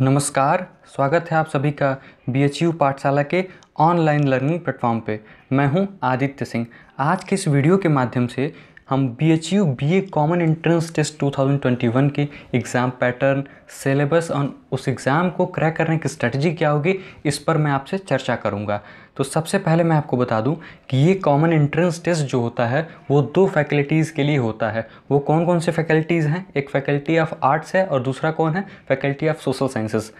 नमस्कार स्वागत है आप सभी का बी पाठशाला के ऑनलाइन लर्निंग प्लेटफॉर्म पे मैं हूं आदित्य सिंह आज के इस वीडियो के माध्यम से हम B H U B A common entrance test 2021 के एग्ज़ाम पैटर्न सिलेबस और उस एग्ज़ाम को क्रैक करने की स्ट्रेटजी क्या होगी इस पर मैं आपसे चर्चा करूँगा तो सबसे पहले मैं आपको बता दूं कि ये कॉमन एंट्रेंस टेस्ट जो होता है वो दो फैकल्टीज़ के लिए होता है वो कौन कौन से फैकल्टीज़ हैं एक फैकल्टी ऑफ आर्ट्स है और दूसरा कौन है faculty of social sciences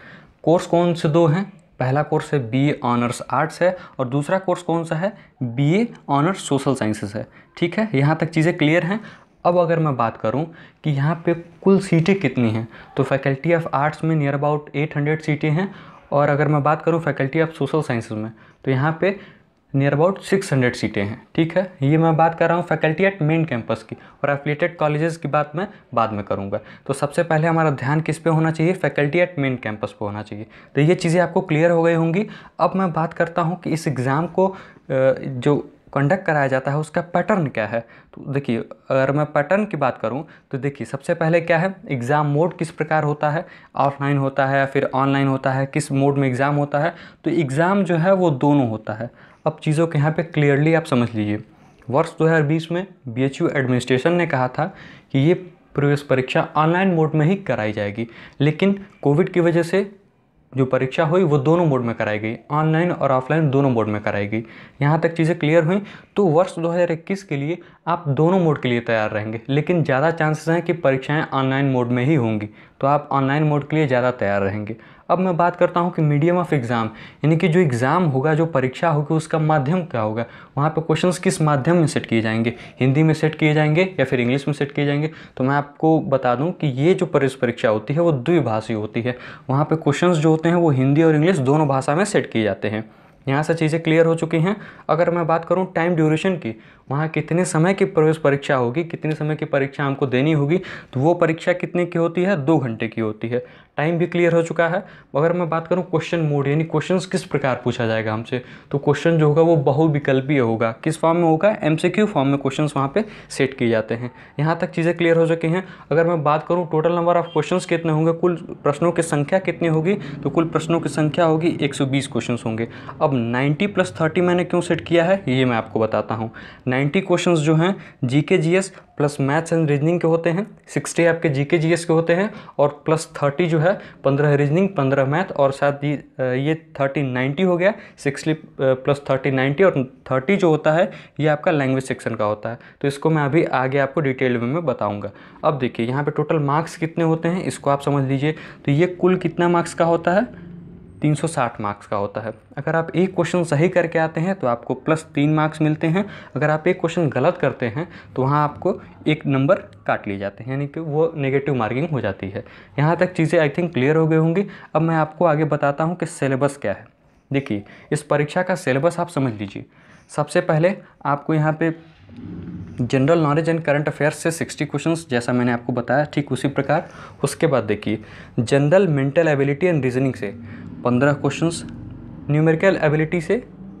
course कौन से दो हैं पहला कोर्स है बी ऑनर्स आर्ट्स है और दूसरा कोर्स कौन सा है B A honours social sciences है ठीक है यहाँ तक चीज़ें क्लियर हैं अब अगर मैं बात करूँ कि यहाँ पे कुल सीटें कितनी हैं तो फैकल्टी ऑफ आर्ट्स में नियर अबाउट 800 सीटें हैं और अगर मैं बात करूँ फैकल्टी ऑफ सोशल साइंसेज में तो यहाँ पर नियर अबाउट 600 सीटें हैं ठीक है ये मैं बात कर रहा हूँ फैकल्टी एट मेन कैंपस की और एफिलेटेड कॉलेजेस की बात मैं बाद में करूँगा तो सबसे पहले हमारा ध्यान किस पे होना चाहिए फैकल्टी एट मेन कैंपस पे होना चाहिए तो ये चीज़ें आपको क्लियर हो गई होंगी अब मैं बात करता हूँ कि इस एग्ज़ाम को जो कंडक्ट कराया जाता है उसका पैटर्न क्या है तो देखिए अगर मैं पैटर्न की बात करूं तो देखिए सबसे पहले क्या है एग्ज़ाम मोड किस प्रकार होता है ऑफलाइन होता है या फिर ऑनलाइन होता है किस मोड में एग्ज़ाम होता है तो एग्ज़ाम जो है वो दोनों होता है अब चीज़ों के यहाँ पर क्लियरली आप समझ लीजिए वर्ष दो में बी एडमिनिस्ट्रेशन ने कहा था कि ये प्रवेश परीक्षा ऑनलाइन मोड में ही कराई जाएगी लेकिन कोविड की वजह से जो परीक्षा हुई वो दोनों मोड में कराई गई ऑनलाइन और ऑफलाइन दोनों मोड में कराई गई यहाँ तक चीज़ें क्लियर हुई तो वर्ष 2021 के लिए आप दोनों मोड के लिए तैयार रहेंगे लेकिन ज़्यादा चांसेस हैं कि परीक्षाएं ऑनलाइन मोड में ही होंगी तो आप ऑनलाइन मोड के लिए ज़्यादा तैयार रहेंगे अब मैं बात करता हूँ कि मीडियम ऑफ एग्ज़ाम यानी कि जो एग्ज़ाम होगा जो परीक्षा होगी उसका माध्यम क्या होगा वहाँ पे क्वेश्चंस किस माध्यम में सेट किए जाएंगे हिंदी में सेट किए जाएंगे या फिर इंग्लिश में सेट किए जाएंगे तो मैं आपको बता दूँ कि ये जो परिस परीक्षा होती है वो द्विभाषी होती है वहाँ पर क्वेश्चन जो होते हैं वो हिंदी और इंग्लिश दोनों भाषा में सेट किए जाते हैं यहाँ से चीज़ें क्लियर हो चुकी हैं अगर मैं बात करूँ टाइम ड्यूरेशन की वहाँ कितने समय की प्रवेश परीक्षा होगी कितने समय की परीक्षा हमको देनी होगी तो वो परीक्षा कितने की होती है दो घंटे की होती है टाइम भी क्लियर हो चुका है अगर मैं बात करूँ क्वेश्चन मोड यानी क्वेश्चन किस प्रकार पूछा जाएगा हमसे तो क्वेश्चन जो होगा वो बहुविकल्पीय होगा किस फॉर्म में होगा एम फॉर्म में क्वेश्चन वहाँ पर सेट किए जाते हैं यहाँ तक चीज़ें क्लियर हो चुकी हैं अगर मैं बात करूँ टोटल नंबर ऑफ क्वेश्चन कितने होंगे कुल प्रश्नों की संख्या कितनी होगी तो कुल प्रश्नों की संख्या होगी एक क्वेश्चन होंगे अब नाइन्टी प्लस थर्टी मैंने क्यों सेट किया है ये मैं आपको बताता हूँ 90 क्वेश्चंस जो हैं GK GS plus maths and reasoning के होते हैं 60 आपके जीके जीएस के होते हैं और प्लस 30 जो है 15 रीजनिंग 15 मैथ और साथ ही ये 30 90 हो गया 60 प्लस 30 90 और 30 जो होता है ये आपका लैंग्वेज सेक्शन का होता है तो इसको मैं अभी आगे आपको डिटेल में बताऊँगा अब देखिए यहाँ पर टोटल मार्क्स कितने होते हैं इसको आप समझ लीजिए तो ये कुल कितना मार्क्स का होता है 360 मार्क्स का होता है अगर आप एक क्वेश्चन सही करके आते हैं तो आपको प्लस तीन मार्क्स मिलते हैं अगर आप एक क्वेश्चन गलत करते हैं तो वहाँ आपको एक नंबर काट लिए जाते हैं यानी कि वो नेगेटिव मार्किंग हो जाती है यहाँ तक चीज़ें आई थिंक क्लियर हो गई होंगी अब मैं आपको आगे बताता हूँ कि सिलेबस क्या है देखिए इस परीक्षा का सिलेबस आप समझ लीजिए सबसे पहले आपको यहाँ पर general knowledge and current affairs से 60 क्वेश्चंस जैसा मैंने आपको बताया ठीक उसी प्रकार उसके बाद देखिए general mental ability and reasoning से 15 क्वेश्चंस न्यूमेरिकल एबिलिटी से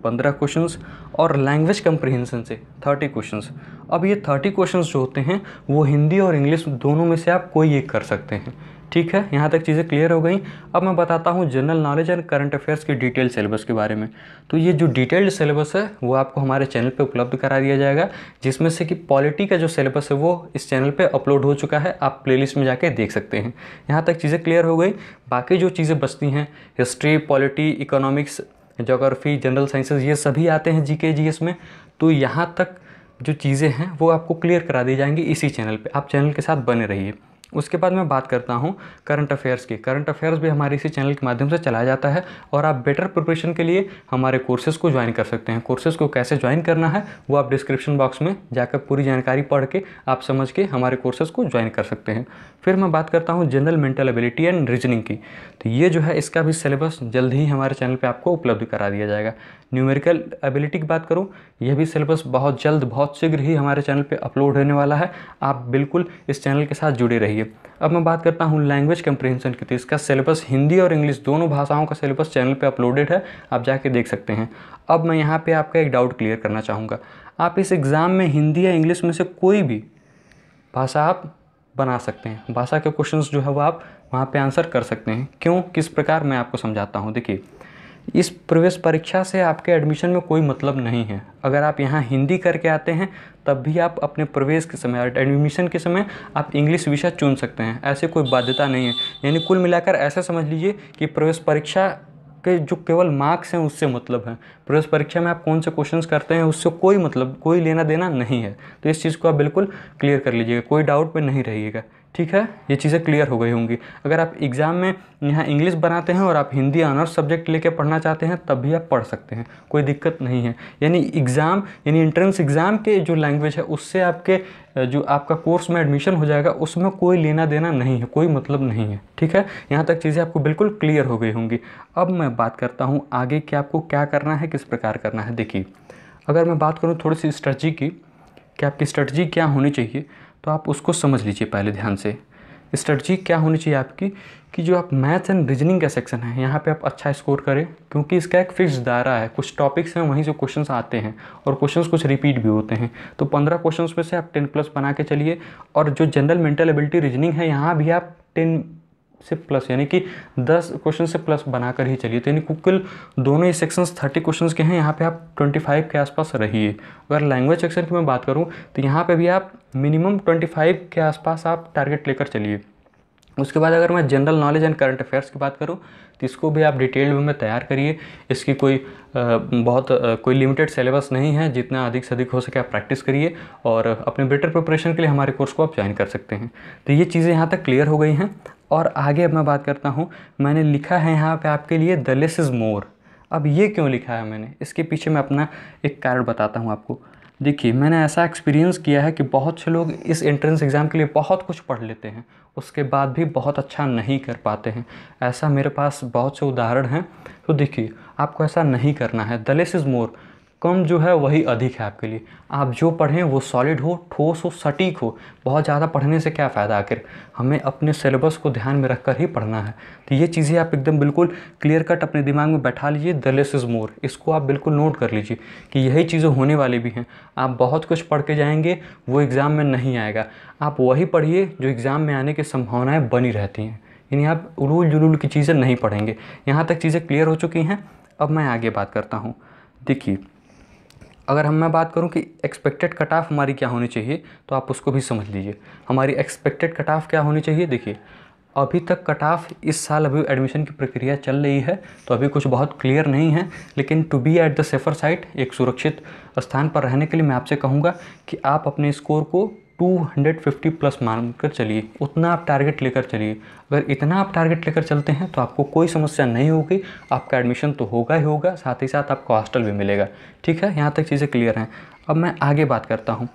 15 क्वेश्चंस और लैंग्वेज कंप्रिहेंसन से 30 क्वेश्चंस अब ये 30 क्वेश्चंस जो होते हैं वो हिंदी और इंग्लिश दोनों में से आप कोई एक कर सकते हैं ठीक है यहाँ तक चीज़ें क्लियर हो गई अब मैं बताता हूँ general knowledge and current affairs की डिटेल सिलेबस के बारे में तो ये जो डिटेल्ड सिलेबस है वो आपको हमारे चैनल पे उपलब्ध करा दिया जाएगा जिसमें से कि पॉलिटी का जो सिलेबस है वो इस चैनल पे अपलोड हो चुका है आप प्ले में जाके देख सकते हैं यहाँ तक चीज़ें क्लियर हो गई बाकी जो चीज़ें बचती हैं history polity economics geography general sciences ये सभी आते हैं जी के में तो यहाँ तक जो चीज़ें हैं वो आपको क्लियर करा दी जाएंगी इसी चैनल पर आप चैनल के साथ बने रहिए उसके बाद मैं बात करता हूँ करंट अफेयर्स की करंट अफेयर्स भी हमारे इसी चैनल के माध्यम से चलाया जाता है और आप बेटर प्रिपरेशन के लिए हमारे कोर्सेज़ को ज्वाइन कर सकते हैं कोर्सेज़ को कैसे ज्वाइन करना है वो आप डिस्क्रिप्शन बॉक्स में जाकर पूरी जानकारी पढ़ के आप समझ के हमारे कोर्सेज़ को ज्वाइन कर सकते हैं फिर मैं बात करता हूँ general mental ability and reasoning की तो ये जो है इसका भी सिलेबस जल्द ही हमारे चैनल पर आपको उपलब्ध करा दिया जाएगा न्यूमेरिकल एबिलिटी की बात करूँ यह भी सिलेबस बहुत जल्द बहुत शीघ्र ही हमारे चैनल पर अपलोड होने वाला है आप बिल्कुल इस चैनल के साथ जुड़े रहिए लिए अब मैं बात करता हूँ लैंग्वेज कंप्रेंशन की तो इसका सिलेबस हिंदी और इंग्लिश दोनों भाषाओं का सिलेबस चैनल पे अपलोडेड है आप जाके देख सकते हैं अब मैं यहाँ पे आपका एक डाउट क्लियर करना चाहूँगा आप इस एग्ज़ाम में हिंदी या इंग्लिश में से कोई भी भाषा आप बना सकते हैं भाषा के क्वेश्चन जो है वो आप वहाँ पर आंसर कर सकते हैं क्यों किस प्रकार मैं आपको समझाता हूँ देखिए इस प्रवेश परीक्षा से आपके एडमिशन में कोई मतलब नहीं है अगर आप यहाँ हिंदी करके आते हैं तब भी आप अपने प्रवेश के समय एडमिशन के समय आप इंग्लिश विषय चुन सकते हैं ऐसे कोई बाध्यता नहीं है यानी कुल मिलाकर ऐसा समझ लीजिए कि प्रवेश परीक्षा के जो केवल मार्क्स हैं उससे मतलब है प्रवेश परीक्षा में आप कौन से क्वेश्चन करते हैं उससे कोई मतलब कोई लेना देना नहीं है तो इस चीज़ को आप बिल्कुल क्लियर कर लीजिएगा कोई डाउट में नहीं रहिएगा ठीक है ये चीज़ें क्लियर हो गई होंगी अगर आप एग्ज़ाम में यहाँ इंग्लिश बनाते हैं और आप हिंदी ऑनर्स सब्जेक्ट लेके पढ़ना चाहते हैं तब भी आप पढ़ सकते हैं कोई दिक्कत नहीं है यानी एग्ज़ाम यानी एंट्रेंस एग्ज़ाम के जो लैंग्वेज है उससे आपके जो आपका कोर्स में एडमिशन हो जाएगा उसमें कोई लेना देना नहीं है कोई मतलब नहीं है ठीक है यहाँ तक चीज़ें आपको बिल्कुल क्लियर हो गई होंगी अब मैं बात करता हूँ आगे कि आपको क्या करना है किस प्रकार करना है देखिए अगर मैं बात करूँ थोड़ी सी स्ट्रेटजी की कि आपकी स्ट्रेटजी क्या होनी चाहिए तो आप उसको समझ लीजिए पहले ध्यान से स्ट्रेटजी क्या होनी चाहिए आपकी कि जो आप मैथ्स एंड रीजनिंग का सेक्शन है यहाँ पे आप अच्छा स्कोर करें क्योंकि इसका एक फिक्स दायरा है कुछ टॉपिक्स हैं वहीं से क्वेश्चंस आते हैं और क्वेश्चंस कुछ रिपीट भी होते हैं तो पंद्रह क्वेश्चंस में से आप टेन प्लस बना के चलिए और जो जनरल मेंटल एबिलिटी रीजनिंग है यहाँ भी आप टेन से प्लस यानी कि दस क्वेश्चन से प्लस बनाकर ही चलिए तो यानी कुल दोनों ही सेक्शंस थर्टी क्वेश्चन के हैं यहाँ पे आप ट्वेंटी फाइव के आसपास रहिए अगर लैंग्वेज सेक्शन की मैं बात करूँ तो यहाँ पे भी आप मिनिमम ट्वेंटी फाइव के आसपास आप टारगेट लेकर चलिए उसके बाद अगर मैं general knowledge and current affairs की बात करूं तो इसको भी आप डिटेल में तैयार करिए इसकी कोई बहुत कोई लिमिटेड सिलेबस नहीं है जितना अधिक से अधिक हो सके आप प्रैक्टिस करिए और अपने बेटर प्रिपरेशन के लिए हमारे कोर्स को आप ज्वाइन कर सकते हैं तो ये चीज़ें यहाँ तक क्लियर हो गई हैं और आगे अब मैं बात करता हूँ मैंने लिखा है यहाँ पर आपके लिए द लेस इज़ मोर अब ये क्यों लिखा है मैंने इसके पीछे मैं अपना एक कारण बताता हूँ आपको देखिए मैंने ऐसा एक्सपीरियंस किया है कि बहुत से लोग इस एंट्रेंस एग्ज़ाम के लिए बहुत कुछ पढ़ लेते हैं उसके बाद भी बहुत अच्छा नहीं कर पाते हैं ऐसा मेरे पास बहुत से उदाहरण हैं तो देखिए आपको ऐसा नहीं करना है द लेस इज़ मोर कम जो है वही अधिक है आपके लिए आप जो पढ़ें वो सॉलिड हो ठोस हो सटीक हो बहुत ज़्यादा पढ़ने से क्या फ़ायदा आखिर हमें अपने सिलेबस को ध्यान में रखकर ही पढ़ना है तो ये चीज़ें आप एकदम बिल्कुल क्लियर कट अपने दिमाग में बैठा लीजिए द लेस इज़ मोर इसको आप बिल्कुल नोट कर लीजिए कि यही चीज़ें होने वाली भी हैं आप बहुत कुछ पढ़ के जाएंगे वो एग्ज़ाम में नहीं आएगा आप वही पढ़िए जो एग्ज़ाम में आने की संभावनाएँ बनी रहती हैं यानी आप उलूल जुलूल की चीज़ें नहीं पढ़ेंगे यहाँ तक चीज़ें क्लियर हो चुकी हैं अब मैं आगे बात करता हूँ देखिए अगर हम मैं बात करूं कि एक्सपेक्टेड कट ऑफ हमारी क्या होनी चाहिए तो आप उसको भी समझ लीजिए हमारी एक्सपेक्टेड कट ऑफ क्या होनी चाहिए देखिए अभी तक कट ऑफ इस साल अभी एडमिशन की प्रक्रिया चल रही है तो अभी कुछ बहुत क्लियर नहीं है लेकिन to be at the safer side एक सुरक्षित स्थान पर रहने के लिए मैं आपसे कहूँगा कि आप अपने स्कोर को 250 प्लस मान कर चलिए उतना आप टारगेट लेकर चलिए अगर इतना आप टारगेट लेकर चलते हैं तो आपको कोई समस्या नहीं होगी आपका एडमिशन तो होगा ही होगा साथ ही साथ आपको हॉस्टल भी मिलेगा ठीक है यहाँ तक चीज़ें क्लियर हैं अब मैं आगे बात करता हूँ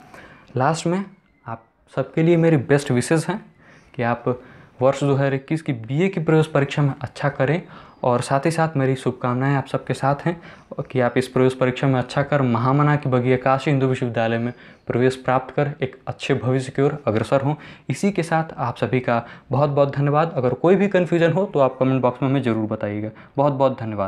लास्ट में आप सबके लिए मेरी बेस्ट विशेज़ हैं कि आप वर्ष दो हज़ार इक्कीस की बी की प्रवेश परीक्षा में अच्छा करें और साथ ही साथ मेरी शुभकामनाएँ आप सबके साथ हैं कि आप इस प्रवेश परीक्षा में अच्छा कर महामना के बगिया काशी हिंदू विश्वविद्यालय में प्रवेश प्राप्त कर एक अच्छे भविष्य की ओर अग्रसर हों इसी के साथ आप सभी का बहुत बहुत धन्यवाद अगर कोई भी कन्फ्यूज़न हो तो आप कमेंट बॉक्स में हमें ज़रूर बताइएगा बहुत बहुत धन्यवाद